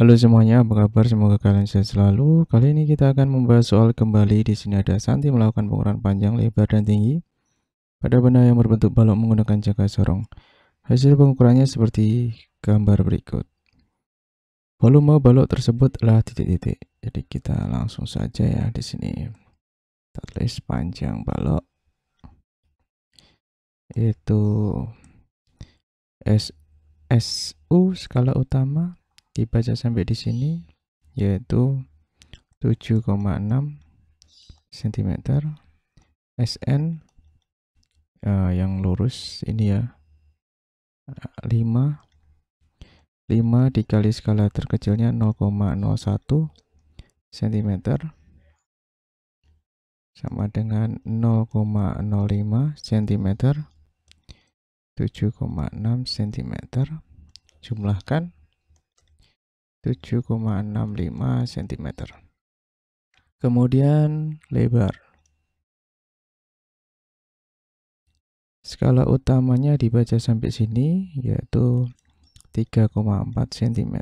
Halo semuanya, apa kabar? Semoga kalian sehat selalu. Kali ini kita akan membahas soal kembali. Di sini ada Santi melakukan pengukuran panjang, lebar, dan tinggi pada benda yang berbentuk balok menggunakan jaga sorong. Hasil pengukurannya seperti gambar berikut. Volume balok tersebut adalah titik-titik. Jadi kita langsung saja ya di sini. Kita tulis panjang balok itu S SU skala utama dibaca sampai di sini yaitu 7,6 cm SN uh, yang lurus ini ya 5 5 dikali skala terkecilnya 0,01 cm sama dengan 0,05 cm 7,6 cm jumlahkan 7,65 cm. Kemudian lebar. Skala utamanya dibaca sampai sini yaitu 3,4 cm.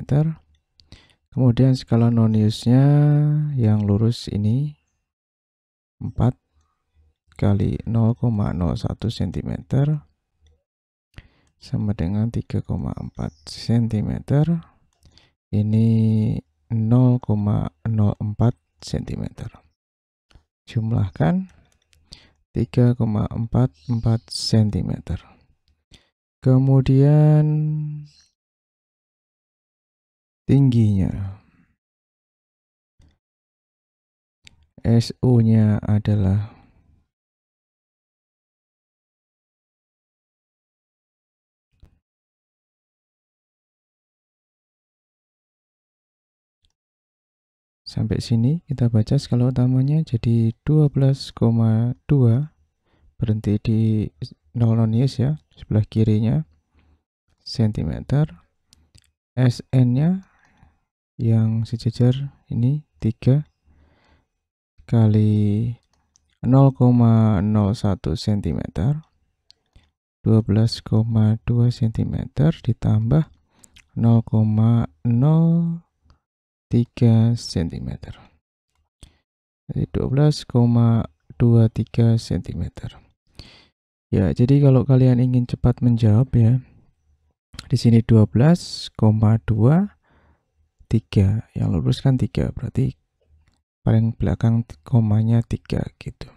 Kemudian skala noniusnya yang lurus ini 4 kali 0,01 cm sama dengan 3,4 cm ini 0,04 cm. Jumlahkan 3,44 cm. Kemudian tingginya SU-nya adalah Sampai sini kita baca skala utamanya jadi 12,2 berhenti di 0 nonius ya sebelah kirinya cm SN nya yang sejajar ini 3 kali 0,01 cm 12,2 cm ditambah 0,0 3 cm. Jadi 12,23 cm. Ya, jadi kalau kalian ingin cepat menjawab ya, di sini 12,23 yang lurus kan 3 berarti paling belakang komanya 3 gitu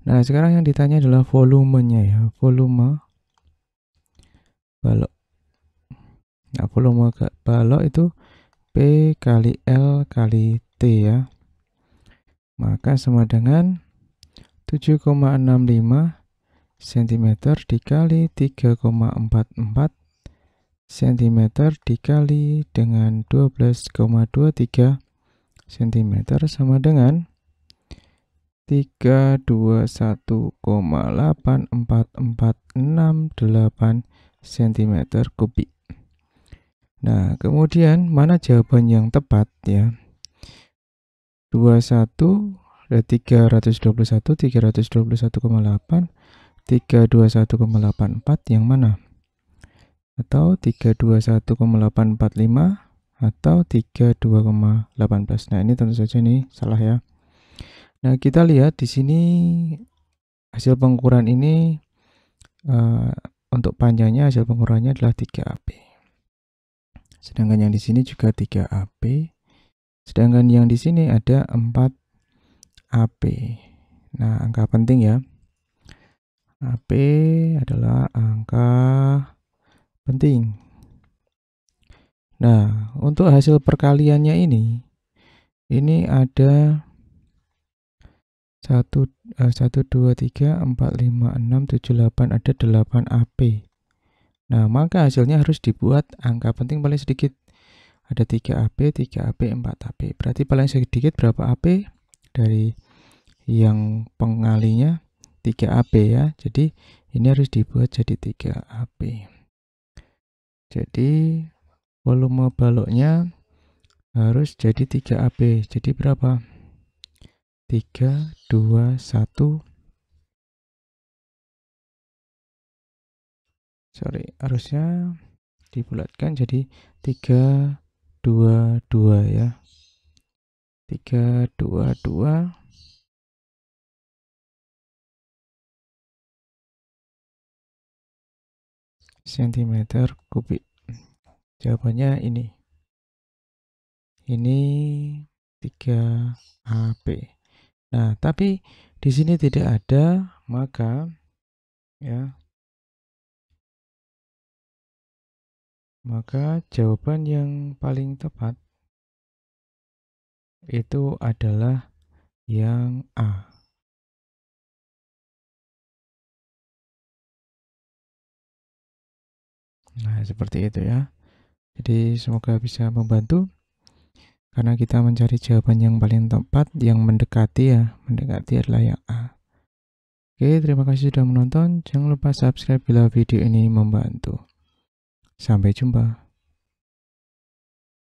nah sekarang yang ditanya adalah volumenya ya volume balok nah volume balok itu P kali L kali T ya. Maka sama dengan 7,65 cm dikali 3,44 cm dikali dengan 12,23 cm sama dengan 321,84468 cm kubik. Nah, kemudian mana jawaban yang tepat ya? 21 ada 321, 321,8, 321,84 yang mana? Atau 321,845 atau 32,18. Nah, ini tentu saja ini salah ya. Nah, kita lihat di sini hasil pengukuran ini uh, untuk panjangnya hasil pengukurannya adalah 3AB. Sedangkan yang di sini juga 3 ap Sedangkan yang di sini ada 4 ap Nah, angka penting ya. ap adalah angka penting. Nah, untuk hasil perkaliannya ini, ini ada 1, 1 2, 3, 4, 5, 6, 7, 8, ada 8 AP. Nah, maka hasilnya harus dibuat angka penting paling sedikit. Ada 3 AP, 3 AP, 4 AP. Berarti paling sedikit berapa AP dari yang pengalinya 3 AP ya. Jadi ini harus dibuat jadi 3 AP. Jadi volume baloknya harus jadi 3 AP. Jadi berapa? 3, 2, 1, sorry harusnya dibulatkan jadi 3 2 2 ya 3 2 2 cm kubik jawabannya ini ini 3 HP nah tapi di sini tidak ada maka ya Maka jawaban yang paling tepat itu adalah yang A. Nah, seperti itu ya. Jadi semoga bisa membantu karena kita mencari jawaban yang paling tepat yang mendekati ya, mendekati adalah yang A. Oke, terima kasih sudah menonton. Jangan lupa subscribe bila video ini membantu. Sampai jumpa.